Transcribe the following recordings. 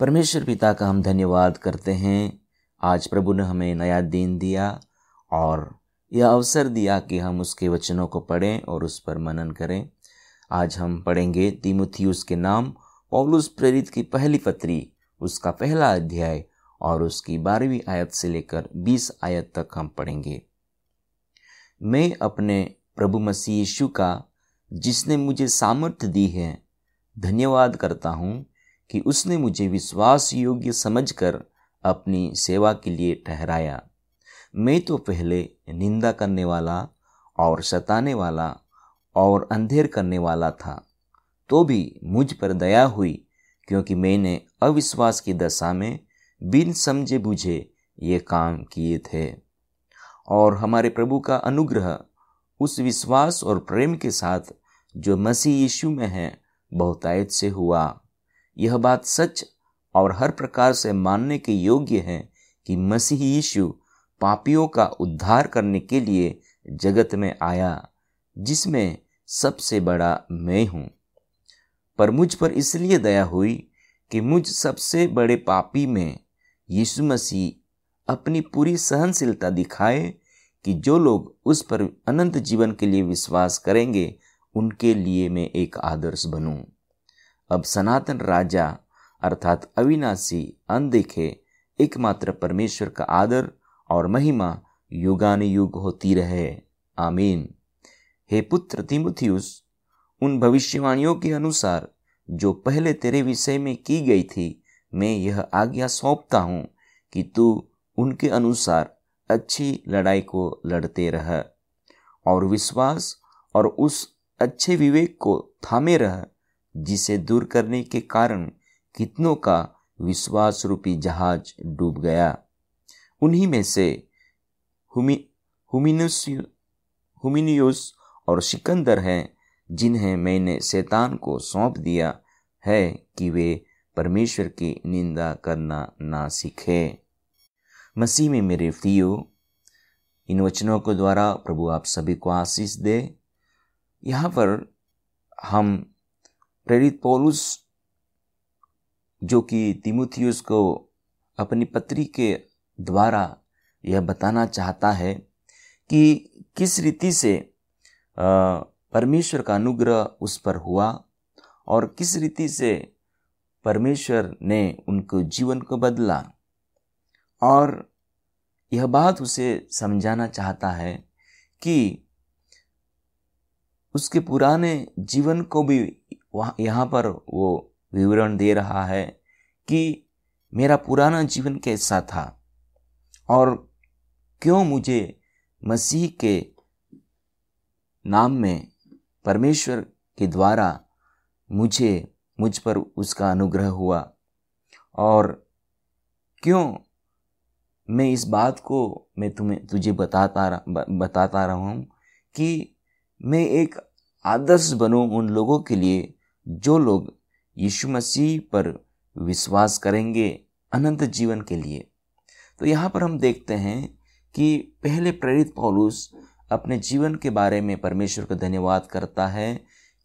परमेश्वर पिता का हम धन्यवाद करते हैं आज प्रभु ने हमें नया दिन दिया और यह अवसर दिया कि हम उसके वचनों को पढ़ें और उस पर मनन करें आज हम पढ़ेंगे तीमुथियुस के नाम पौलुस प्रेरित की पहली पत्री उसका पहला अध्याय और उसकी बारहवीं आयत से लेकर बीस आयत तक हम पढ़ेंगे मैं अपने प्रभु मसीह यीशु का जिसने मुझे सामर्थ्य दी है धन्यवाद करता हूँ कि उसने मुझे विश्वास योग्य समझकर अपनी सेवा के लिए ठहराया मैं तो पहले निंदा करने वाला और सताने वाला और अंधेर करने वाला था तो भी मुझ पर दया हुई क्योंकि मैंने अविश्वास की दशा में बिन समझे बुझे ये काम किए थे और हमारे प्रभु का अनुग्रह उस विश्वास और प्रेम के साथ जो मसीह यीशु में है बहुतायत से हुआ यह बात सच और हर प्रकार से मानने के योग्य है कि मसीह यीशु पापियों का उद्धार करने के लिए जगत में आया जिसमें सबसे बड़ा मैं हूँ पर मुझ पर इसलिए दया हुई कि मुझ सबसे बड़े पापी में यीशु मसीह अपनी पूरी सहनशीलता दिखाए कि जो लोग उस पर अनंत जीवन के लिए विश्वास करेंगे उनके लिए मैं एक आदर्श बनूं अब सनातन राजा अर्थात अविनाशी अनदेखे एकमात्र परमेश्वर का आदर और महिमा युगानुयुग होती रहे आमीन हे पुत्र तिमुथियुस उन भविष्यवाणियों के अनुसार जो पहले तेरे विषय में की गई थी मैं यह आज्ञा सौंपता हूँ कि तू उनके अनुसार अच्छी लड़ाई को लड़ते रह और विश्वास और उस अच्छे विवेक को थामे रह जिसे दूर करने के कारण कितनों का विश्वास रूपी जहाज डूब गया उन्हीं में से हुमिनियोस और सिकंदर हैं जिन्हें मैंने शैतान को सौंप दिया है कि वे परमेश्वर की निंदा करना ना सीखे मसीह में मेरे प्रियो इन वचनों के द्वारा प्रभु आप सभी को आशीष दे यहाँ पर हम प्रेरित पौलुस जो कि तिमुथियस को अपनी पत्री के द्वारा यह बताना चाहता है कि किस रीति से परमेश्वर का अनुग्रह उस पर हुआ और किस रीति से परमेश्वर ने उनको जीवन को बदला और यह बात उसे समझाना चाहता है कि उसके पुराने जीवन को भी वहाँ यहाँ पर वो विवरण दे रहा है कि मेरा पुराना जीवन कैसा था और क्यों मुझे मसीह के नाम में परमेश्वर के द्वारा मुझे मुझ पर उसका अनुग्रह हुआ और क्यों मैं इस बात को मैं तुम्हें तुझे बताता बताता रहूँ कि मैं एक आदर्श बनूँ उन लोगों के लिए जो लोग यीशु मसीह पर विश्वास करेंगे अनंत जीवन के लिए तो यहाँ पर हम देखते हैं कि पहले प्रेरित पौलुस अपने जीवन के बारे में परमेश्वर को धन्यवाद करता है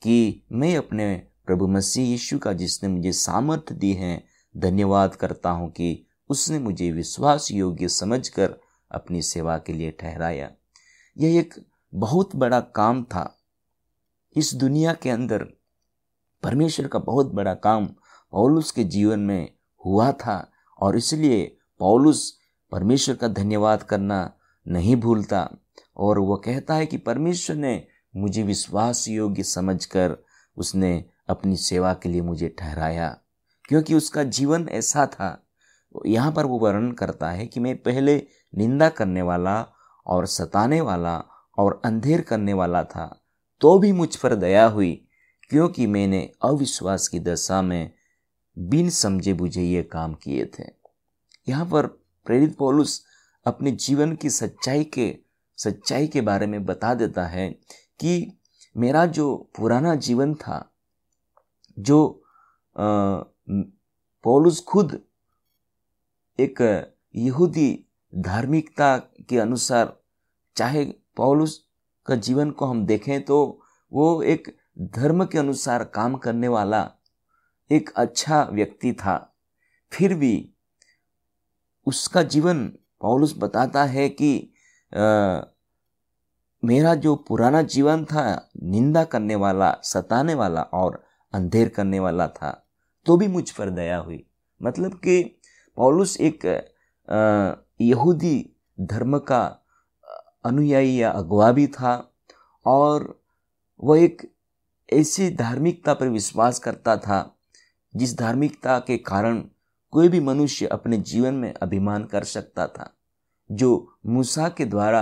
कि मैं अपने प्रभु मसीह यीशु का जिसने मुझे सामर्थ्य दी है धन्यवाद करता हूँ कि उसने मुझे विश्वास योग्य समझकर अपनी सेवा के लिए ठहराया यह एक बहुत बड़ा काम था इस दुनिया के अंदर परमेश्वर का बहुत बड़ा काम पौलुस के जीवन में हुआ था और इसलिए पौलुस परमेश्वर का धन्यवाद करना नहीं भूलता और वह कहता है कि परमेश्वर ने मुझे विश्वास योग्य कर उसने अपनी सेवा के लिए मुझे ठहराया क्योंकि उसका जीवन ऐसा था यहाँ पर वो वर्णन करता है कि मैं पहले निंदा करने वाला और सताने वाला और अंधेर करने वाला था तो भी मुझ पर दया हुई क्योंकि मैंने अविश्वास की दशा में बिन समझे बुझे ये काम किए थे यहाँ पर प्रेरित पौलुस अपने जीवन की सच्चाई के सच्चाई के बारे में बता देता है कि मेरा जो पुराना जीवन था जो पौलुस खुद एक यहूदी धार्मिकता के अनुसार चाहे पौलुस का जीवन को हम देखें तो वो एक धर्म के अनुसार काम करने वाला एक अच्छा व्यक्ति था फिर भी उसका जीवन पॉलुस बताता है कि आ, मेरा जो पुराना जीवन था निंदा करने वाला सताने वाला और अंधेर करने वाला था तो भी मुझ पर दया हुई मतलब कि पॉलुस एक यहूदी धर्म का अनुयायी या अगवा भी था और वह एक ऐसी धार्मिकता पर विश्वास करता था जिस धार्मिकता के कारण कोई भी मनुष्य अपने जीवन में अभिमान कर सकता था जो मूसा के द्वारा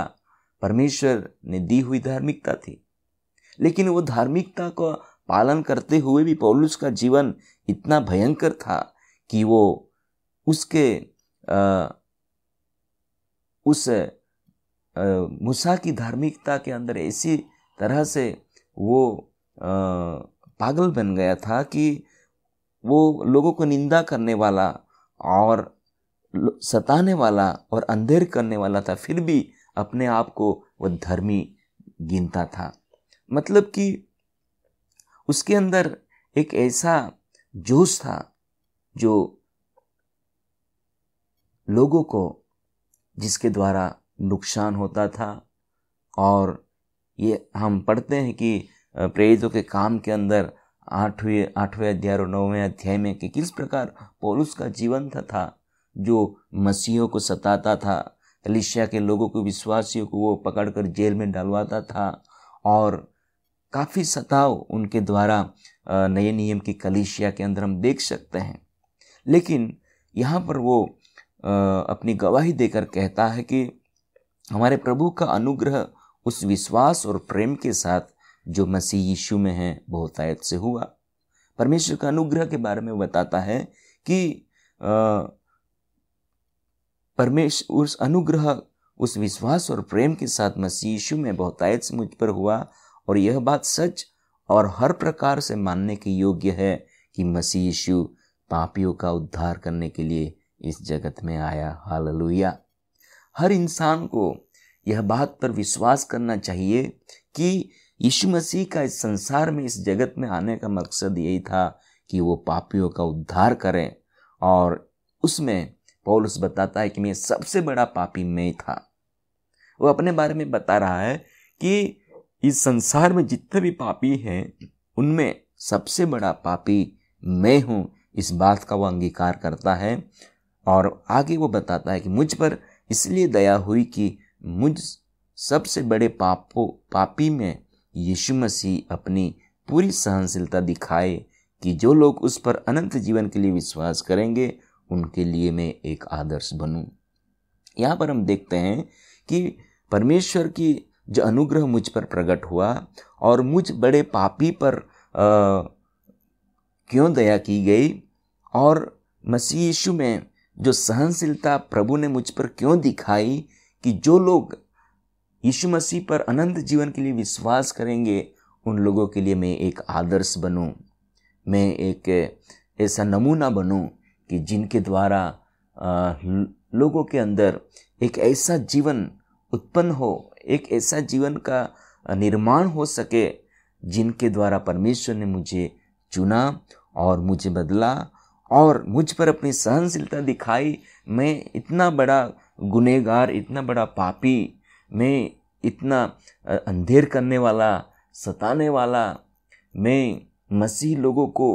परमेश्वर ने दी हुई धार्मिकता थी लेकिन वो धार्मिकता का पालन करते हुए भी पौलुस का जीवन इतना भयंकर था कि वो उसके आ, उस मूसा की धार्मिकता के अंदर ऐसी तरह से वो पागल बन गया था कि वो लोगों को निंदा करने वाला और सताने वाला और अंधेर करने वाला था फिर भी अपने आप को वो धर्मी गिनता था मतलब कि उसके अंदर एक ऐसा जोश था जो लोगों को जिसके द्वारा नुकसान होता था और ये हम पढ़ते हैं कि प्रेरितों के काम के अंदर आठवें आठवें अध्याय और नौवें अध्याय में कि किस प्रकार पौलुस का जीवन था, था जो मसीहों को सताता था कलिशिया के लोगों को विश्वासियों को वो पकड़कर जेल में डालवाता था और काफ़ी सताव उनके द्वारा नए नियम की कलिशिया के अंदर हम देख सकते हैं लेकिन यहाँ पर वो अपनी गवाही देकर कहता है कि हमारे प्रभु का अनुग्रह उस विश्वास और प्रेम के साथ जो मसीह यीशु में है बहुतायत से हुआ परमेश्वर का अनुग्रह के बारे में बताता है कि परमेश्वर उस अनुग्रह उस विश्वास और प्रेम के साथ मसीह यीशु में बहुतायत से मुझ पर हुआ और यह बात सच और हर प्रकार से मानने के योग्य है कि मसीह यीशु पापियों का उद्धार करने के लिए इस जगत में आया हालेलुया हर इंसान को यह बात पर विश्वास करना चाहिए कि यीशु मसीह का इस संसार में इस जगत में आने का मकसद यही था कि वो पापियों का उद्धार करें और उसमें पौलुस बताता है कि मैं सबसे बड़ा पापी मैं था वो अपने बारे में बता रहा है कि इस संसार में जितने भी पापी हैं उनमें सबसे बड़ा पापी मैं हूँ इस बात का वो अंगीकार करता है और आगे वो बताता है कि मुझ पर इसलिए दया हुई कि मुझ सबसे बड़े पापों पापी में यीशु मसीह अपनी पूरी सहनशीलता दिखाए कि जो लोग उस पर अनंत जीवन के लिए विश्वास करेंगे उनके लिए मैं एक आदर्श बनूं। यहाँ पर हम देखते हैं कि परमेश्वर की जो अनुग्रह मुझ पर प्रकट हुआ और मुझ बड़े पापी पर आ, क्यों दया की गई और मसीह यीशु में जो सहनशीलता प्रभु ने मुझ पर क्यों दिखाई कि जो लोग यीशु मसीह पर अनंत जीवन के लिए विश्वास करेंगे उन लोगों के लिए मैं एक आदर्श बनूं मैं एक ऐसा नमूना बनूं कि जिनके द्वारा लोगों के अंदर एक ऐसा जीवन उत्पन्न हो एक ऐसा जीवन का निर्माण हो सके जिनके द्वारा परमेश्वर ने मुझे चुना और मुझे बदला और मुझ पर अपनी सहनशीलता दिखाई मैं इतना बड़ा गुनेगार इतना बड़ा पापी मैं इतना अंधेर करने वाला सताने वाला मैं मसीह लोगों को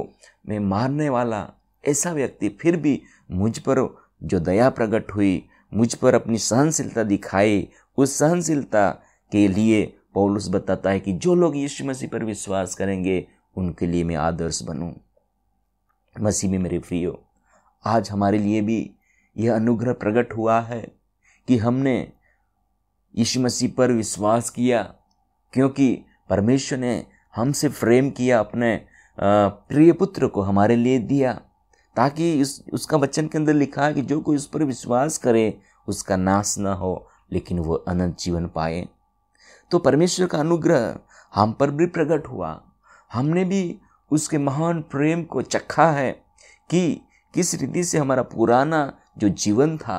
मैं मारने वाला ऐसा व्यक्ति फिर भी मुझ पर जो दया प्रकट हुई मुझ पर अपनी सहनशीलता दिखाई उस सहनशीलता के लिए पौलुस बताता है कि जो लोग यीशु मसीह पर विश्वास करेंगे उनके लिए मैं आदर्श बनूं मसीह में मेरे प्रियो आज हमारे लिए भी यह अनुग्रह प्रकट हुआ है कि हमने यीशु मसीह पर विश्वास किया क्योंकि परमेश्वर ने हमसे प्रेम किया अपने प्रिय पुत्र को हमारे लिए दिया ताकि उस उसका वचन के अंदर लिखा है कि जो कोई उस पर विश्वास करे उसका नाश न हो लेकिन वो अनंत जीवन पाए तो परमेश्वर का अनुग्रह हम पर भी प्रकट हुआ हमने भी उसके महान प्रेम को चखा है कि किस रीति से हमारा पुराना जो जीवन था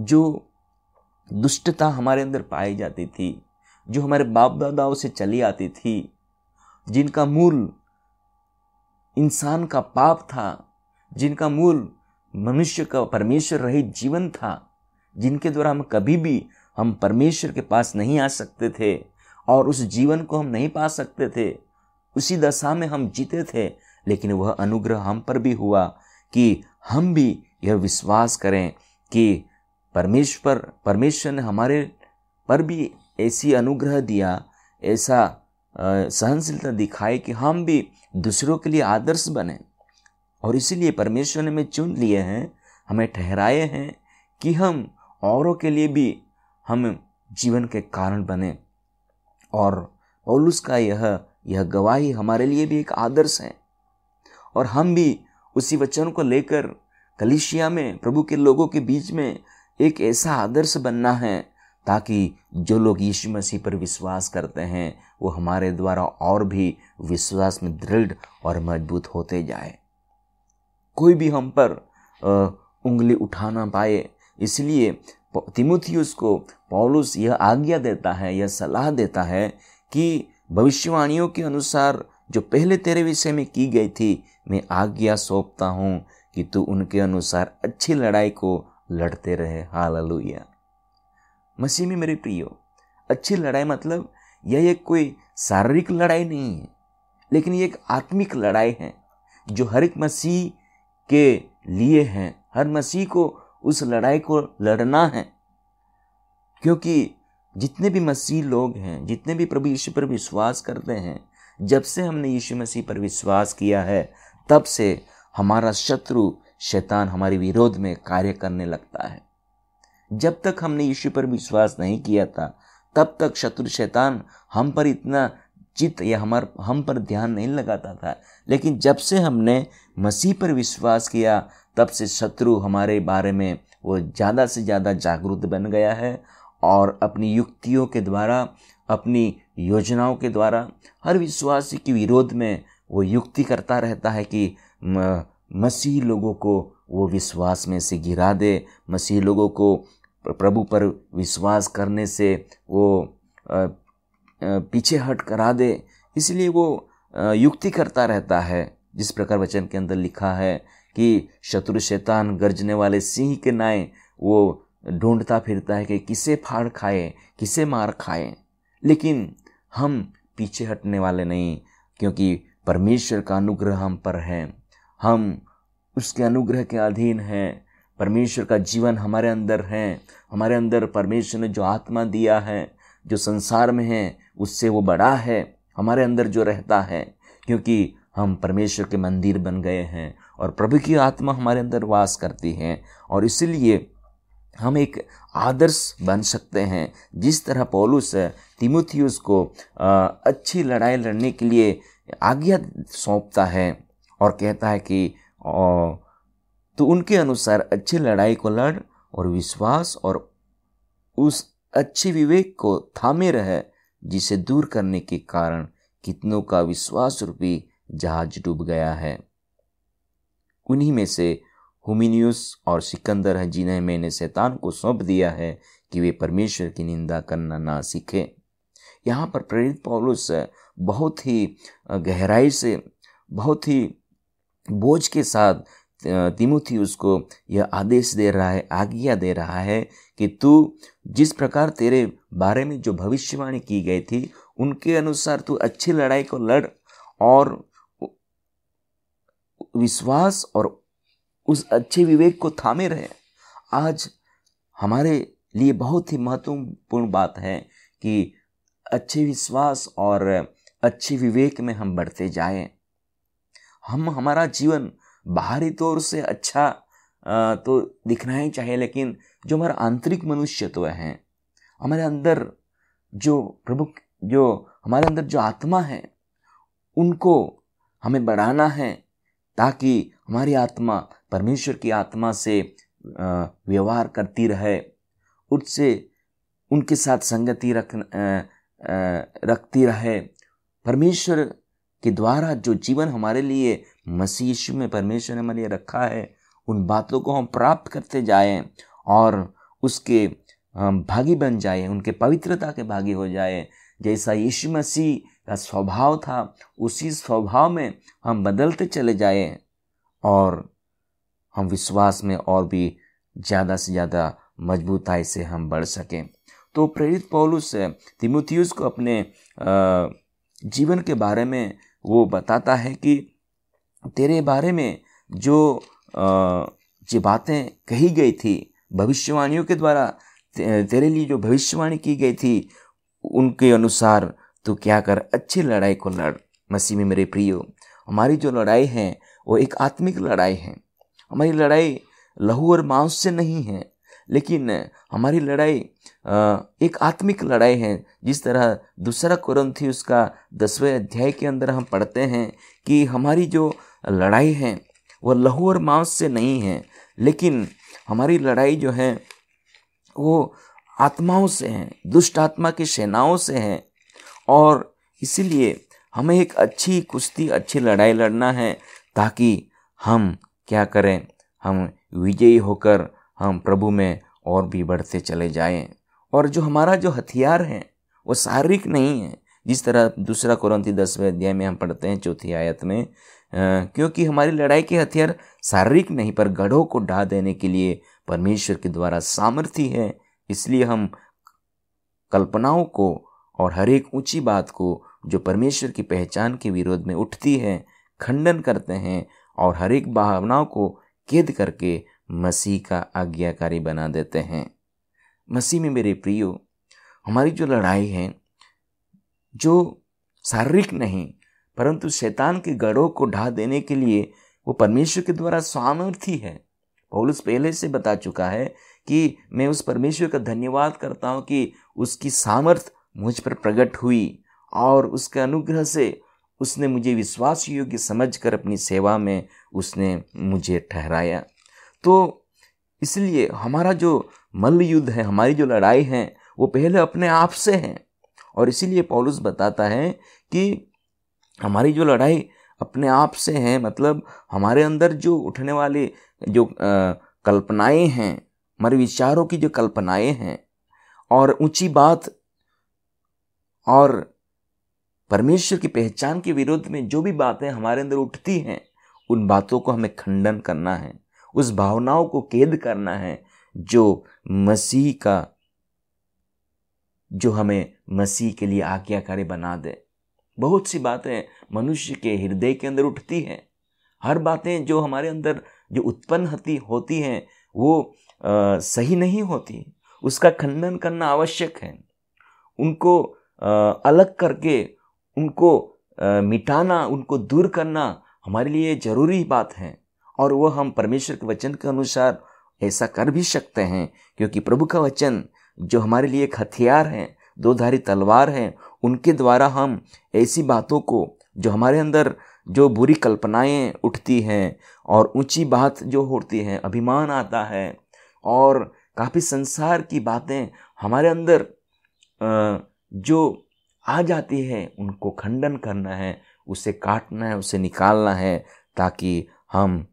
जो दुष्टता हमारे अंदर पाई जाती थी जो हमारे बाप दादाओं से चली आती थी जिनका मूल इंसान का पाप था जिनका मूल मनुष्य का परमेश्वर रहित जीवन था जिनके द्वारा हम कभी भी हम परमेश्वर के पास नहीं आ सकते थे और उस जीवन को हम नहीं पा सकते थे उसी दशा में हम जीते थे लेकिन वह अनुग्रह हम पर भी हुआ कि हम भी यह विश्वास करें कि परमेश्वर परमेश्वर ने हमारे पर भी ऐसी अनुग्रह दिया ऐसा सहनशीलता दिखाई कि हम भी दूसरों के लिए आदर्श बने और इसीलिए परमेश्वर ने हमें चुन लिए हैं हमें ठहराए हैं कि हम औरों के लिए भी हम जीवन के कारण बने और पौलुस का यह यह गवाही हमारे लिए भी एक आदर्श है और हम भी उसी वचन को लेकर कलिशिया में प्रभु के लोगों के बीच में एक ऐसा आदर्श बनना है ताकि जो लोग यीशु मसीह पर विश्वास करते हैं वो हमारे द्वारा और भी विश्वास में दृढ़ और मजबूत होते जाए कोई भी हम पर उंगली उठा ना पाए इसलिए तिमुथियस को पॉलुस यह आज्ञा देता है यह सलाह देता है कि भविष्यवाणियों के अनुसार जो पहले तेरे विषय में की गई थी मैं आज्ञा सौंपता हूँ कि तू उनके अनुसार अच्छी लड़ाई को लड़ते रहे हालेलुया मसीह में मेरे प्रियो अच्छी लड़ाई मतलब यह एक कोई शारीरिक लड़ाई नहीं है लेकिन ये एक आत्मिक लड़ाई है जो हर एक मसीह के लिए है हर मसीह को उस लड़ाई को लड़ना है क्योंकि जितने भी मसीह लोग हैं जितने भी प्रभु यीशु पर विश्वास करते हैं जब से हमने यीशु मसीह पर विश्वास किया है तब से हमारा शत्रु शैतान हमारे विरोध में कार्य करने लगता है जब तक हमने यीशु पर विश्वास नहीं किया था तब तक शत्रु शैतान हम पर इतना चित्त या हमार हम पर ध्यान नहीं लगाता था लेकिन जब से हमने मसीह पर विश्वास किया तब से शत्रु हमारे बारे में वो ज़्यादा से ज़्यादा जागरूक बन गया है और अपनी युक्तियों के द्वारा अपनी योजनाओं के द्वारा हर विश्वासी के विरोध में वो युक्ति करता रहता है कि मसीह लोगों को वो विश्वास में से गिरा दे मसीह लोगों को प्रभु पर विश्वास करने से वो पीछे हट करा दे इसलिए वो युक्ति करता रहता है जिस प्रकार वचन के अंदर लिखा है कि शत्रु शैतान गरजने वाले सिंह के नाए वो ढूंढता फिरता है कि किसे फाड़ खाए किसे मार खाए लेकिन हम पीछे हटने वाले नहीं क्योंकि परमेश्वर का अनुग्रह हम पर है हम उसके अनुग्रह के अधीन हैं परमेश्वर का जीवन हमारे अंदर है हमारे अंदर परमेश्वर ने जो आत्मा दिया है जो संसार में है उससे वो बड़ा है हमारे अंदर जो रहता है क्योंकि हम परमेश्वर के मंदिर बन गए हैं और प्रभु की आत्मा हमारे अंदर वास करती है और इसलिए हम एक आदर्श बन सकते हैं जिस तरह पोलूस तिमुथियस को अच्छी लड़ाई लड़ने के लिए आज्ञा सौंपता है और कहता है कि तो उनके अनुसार अच्छी लड़ाई को लड़ और विश्वास और उस अच्छे विवेक को थामे रह जिसे दूर करने के कारण कितनों का विश्वास रूपी जहाज डूब गया है उन्हीं में से हुमिनियस और सिकंदर है जिन्हें मैंने शैतान को सौंप दिया है कि वे परमेश्वर की निंदा करना ना सीखें यहाँ पर प्रेरित पौलुस बहुत ही गहराई से बहुत ही बोझ के साथ तिमुथी उसको यह आदेश दे रहा है आज्ञा दे रहा है कि तू जिस प्रकार तेरे बारे में जो भविष्यवाणी की गई थी उनके अनुसार तू अच्छी लड़ाई को लड़ और विश्वास और उस अच्छे विवेक को थामे रहे आज हमारे लिए बहुत ही महत्वपूर्ण बात है कि अच्छे विश्वास और अच्छे विवेक में हम बढ़ते जाएं हम हमारा जीवन बाहरी तौर से अच्छा तो दिखना ही चाहिए लेकिन जो हमारा आंतरिक मनुष्यत्व है हमारे अंदर जो प्रभु जो हमारे अंदर जो आत्मा है उनको हमें बढ़ाना है ताकि हमारी आत्मा परमेश्वर की आत्मा से व्यवहार करती रहे उससे उनके साथ संगति रख रखती रहे परमेश्वर के द्वारा जो जीवन हमारे लिए मसीह यीशु में परमेश्वर ने हमारे लिए रखा है उन बातों को हम प्राप्त करते जाएं और उसके भागी बन जाए उनके पवित्रता के भागी हो जाए जैसा यीशु मसीह का स्वभाव था उसी स्वभाव में हम बदलते चले जाएं और हम विश्वास में और भी ज़्यादा से ज़्यादा मजबूताई से हम बढ़ सकें तो प्रेरित पौलुस तिमुथियस को अपने जीवन के बारे में वो बताता है कि तेरे बारे में जो जो बातें कही गई थी भविष्यवाणियों के द्वारा तेरे लिए जो भविष्यवाणी की गई थी उनके अनुसार तो क्या कर अच्छी लड़ाई को लड़ मसीह में मेरे प्रियो हमारी जो लड़ाई है वो एक आत्मिक लड़ाई है हमारी लड़ाई लहू और मांस से नहीं है लेकिन हमारी लड़ाई एक आत्मिक लड़ाई है जिस तरह दूसरा कुरन थी उसका दसवें अध्याय के अंदर हम पढ़ते हैं कि हमारी जो लड़ाई है वह लहू और मांस से नहीं है लेकिन हमारी लड़ाई जो है वो आत्माओं से है दुष्ट आत्मा की सेनाओं से है और इसीलिए हमें एक अच्छी कुश्ती अच्छी लड़ाई लड़ना है ताकि हम क्या करें हम विजयी होकर हम प्रभु में और भी बढ़ते चले जाएं और जो हमारा जो हथियार है वो शारीरिक नहीं है जिस तरह दूसरा कुरंती दसवें अध्याय में हम पढ़ते हैं चौथी आयत में आ, क्योंकि हमारी लड़ाई के हथियार शारीरिक नहीं पर गढ़ों को ढा देने के लिए परमेश्वर के द्वारा सामर्थ्य है इसलिए हम कल्पनाओं को और हर एक ऊंची बात को जो परमेश्वर की पहचान के विरोध में उठती है खंडन करते हैं और हर एक भावनाओं को कैद करके मसीह का आज्ञाकारी बना देते हैं मसीह में मेरे प्रियो हमारी जो लड़ाई है जो शारीरिक नहीं परंतु शैतान के गढ़ों को ढा देने के लिए वो परमेश्वर के द्वारा सामर्थ्य है पौलुस पहले से बता चुका है कि मैं उस परमेश्वर का धन्यवाद करता हूँ कि उसकी सामर्थ मुझ पर प्रकट हुई और उसके अनुग्रह से उसने मुझे विश्वास योग्य कर अपनी सेवा में उसने मुझे ठहराया तो इसलिए हमारा जो मल्ल युद्ध है हमारी जो लड़ाई है वो पहले अपने आप से है और इसीलिए पॉलुस बताता है कि हमारी जो लड़ाई अपने आप से है मतलब हमारे अंदर जो उठने वाले जो कल्पनाएं हैं हमारे विचारों की जो कल्पनाएं हैं और ऊंची बात और परमेश्वर की पहचान के विरोध में जो भी बातें हमारे अंदर उठती हैं उन बातों को हमें खंडन करना है उस भावनाओं को कैद करना है जो मसीह का जो हमें मसीह के लिए आज्ञाकारी बना दे बहुत सी बातें मनुष्य के हृदय के अंदर उठती हैं हर बातें जो हमारे अंदर जो उत्पन्न होती होती हैं वो आ, सही नहीं होती उसका खंडन करना आवश्यक है उनको आ, अलग करके उनको आ, मिटाना उनको दूर करना हमारे लिए ज़रूरी बात है और वह हम परमेश्वर के वचन के अनुसार ऐसा कर भी सकते हैं क्योंकि प्रभु का वचन जो हमारे लिए एक हथियार है दोधारी तलवार है उनके द्वारा हम ऐसी बातों को जो हमारे अंदर जो बुरी कल्पनाएं उठती हैं और ऊंची बात जो होती है अभिमान आता है और काफ़ी संसार की बातें हमारे अंदर जो आ जाती है उनको खंडन करना है उसे काटना है उसे निकालना है ताकि हम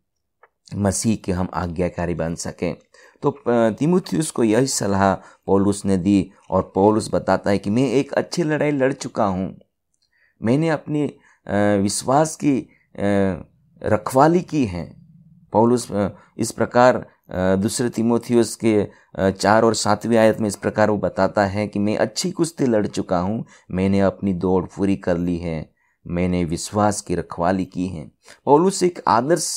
मसीह के हम आज्ञाकारी बन सकें तो तिमुथियस को यही सलाह पौलुस ने दी और पौलुस बताता है कि मैं एक अच्छी लड़ाई लड़ चुका हूँ मैंने अपनी विश्वास की रखवाली की है पौलुस इस प्रकार दूसरे तिमोथियस के चार और सातवीं आयत में इस प्रकार वो बताता है कि मैं अच्छी कुश्ती लड़ चुका हूँ मैंने अपनी दौड़ पूरी कर ली है मैंने विश्वास की रखवाली की है पौलुस एक आदर्श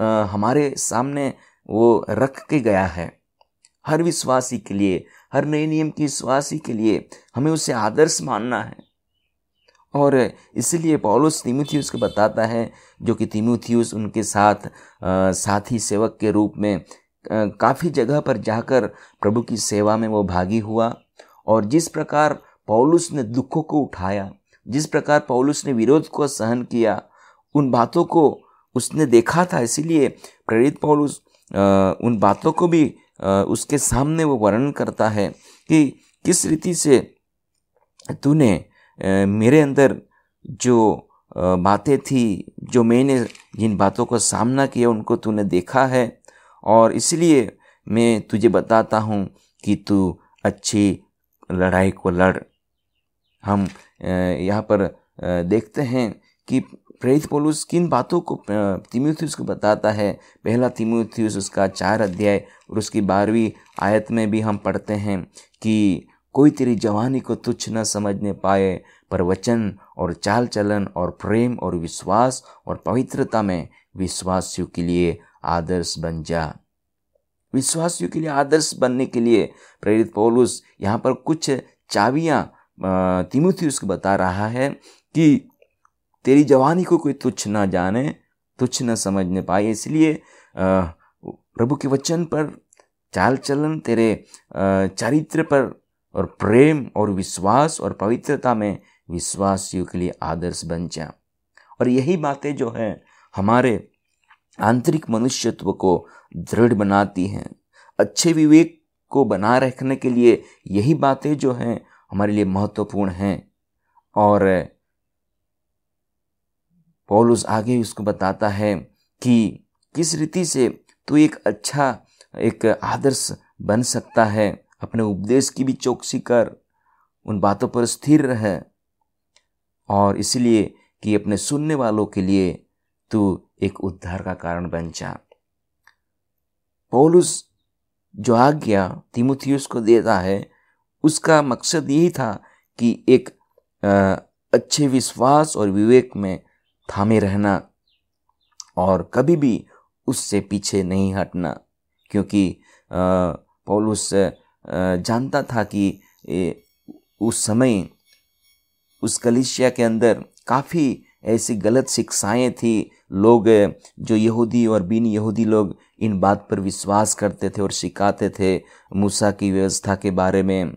हमारे सामने वो रख के गया है हर विश्वासी के लिए हर नए नियम की विश्वासी के लिए हमें उसे आदर्श मानना है और इसलिए पॉलुस तिमोथियस को बताता है जो कि तिमोथियस उनके साथ साथी सेवक के रूप में काफ़ी जगह पर जाकर प्रभु की सेवा में वो भागी हुआ और जिस प्रकार पौलुस ने दुखों को उठाया जिस प्रकार पौलुस ने विरोध को सहन किया उन बातों को उसने देखा था इसीलिए प्रेरित पौल उस उन बातों को भी उसके सामने वो वर्णन करता है कि किस रीति से तूने मेरे अंदर जो बातें थी जो मैंने जिन बातों का सामना किया उनको तूने देखा है और इसलिए मैं तुझे बताता हूँ कि तू अच्छी लड़ाई को लड़ हम यहाँ पर देखते हैं कि प्रेरित पोलूस किन बातों को तिमोथियस को बताता है पहला तिमोथियस उसका चार अध्याय और उसकी बारहवीं आयत में भी हम पढ़ते हैं कि कोई तेरी जवानी को तुच्छ न समझने पाए पर वचन और चाल चलन और प्रेम और विश्वास और पवित्रता में विश्वासियों के लिए आदर्श बन जा विश्वासियों के लिए आदर्श बनने के लिए प्रेरित पौलुस यहाँ पर कुछ चाबियाँ तिमुथियस को बता रहा है कि तेरी जवानी को कोई तुच्छ ना जाने तुच्छ न नहीं पाए इसलिए प्रभु के वचन पर चाल चलन तेरे चारित्र पर और प्रेम और विश्वास और पवित्रता में विश्वासियों के लिए आदर्श बन जाए और यही बातें जो हैं हमारे आंतरिक मनुष्यत्व को दृढ़ बनाती हैं अच्छे विवेक को बना रखने के लिए यही बातें जो हैं हमारे लिए महत्वपूर्ण हैं और पॉलुस आगे उसको बताता है कि किस रीति से तू एक अच्छा एक आदर्श बन सकता है अपने उपदेश की भी चौकसी कर उन बातों पर स्थिर रह और इसलिए कि अपने सुनने वालों के लिए तू एक उद्धार का कारण बन जा पौलुस जो आज्ञा तिमुथियस को देता है उसका मकसद यही था कि एक अच्छे विश्वास और विवेक में थामे रहना और कभी भी उससे पीछे नहीं हटना क्योंकि पौलुस जानता था कि उस समय उस कलिशिया के अंदर काफ़ी ऐसी गलत शिक्षाएं थी लोग जो यहूदी और बिन यहूदी लोग इन बात पर विश्वास करते थे और सिखाते थे मूसा की व्यवस्था के बारे में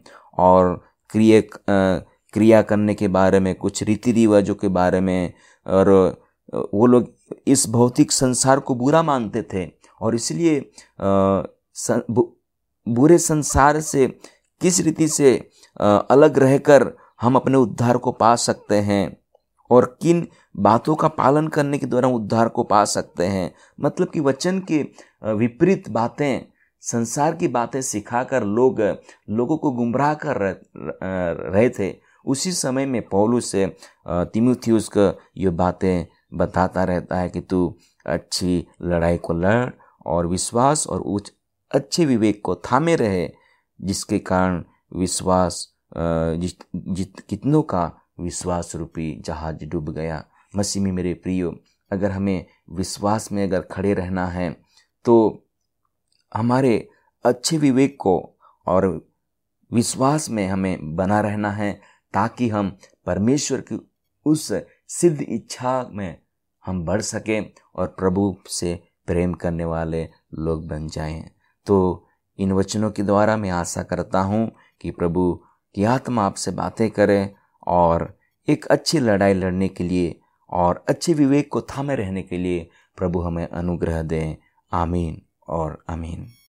और क्रिय क्रिया करने के बारे में कुछ रीति रिवाजों के बारे में और वो लोग इस भौतिक संसार को बुरा मानते थे और इसलिए बुरे संसार से किस रीति से अलग रहकर हम अपने उद्धार को पा सकते हैं और किन बातों का पालन करने के द्वारा उद्धार को पा सकते हैं मतलब कि वचन के विपरीत बातें संसार की बातें सिखाकर लोग लोगों को गुमराह कर रहे थे उसी समय में पौलुस से तिमुथियस को ये बातें बताता रहता है कि तू अच्छी लड़ाई को लड़ और विश्वास और उच्च अच्छे विवेक को थामे रहे जिसके कारण विश्वास जिस, कितनों का विश्वास रूपी जहाज डूब गया मसीह में मेरे प्रियो अगर हमें विश्वास में अगर खड़े रहना है तो हमारे अच्छे विवेक को और विश्वास में हमें बना रहना है ताकि हम परमेश्वर की उस सिद्ध इच्छा में हम बढ़ सकें और प्रभु से प्रेम करने वाले लोग बन जाएं तो इन वचनों के द्वारा मैं आशा करता हूँ कि प्रभु की आत्मा आपसे बातें करें और एक अच्छी लड़ाई लड़ने के लिए और अच्छे विवेक को थामे रहने के लिए प्रभु हमें अनुग्रह दें आमीन और अमीन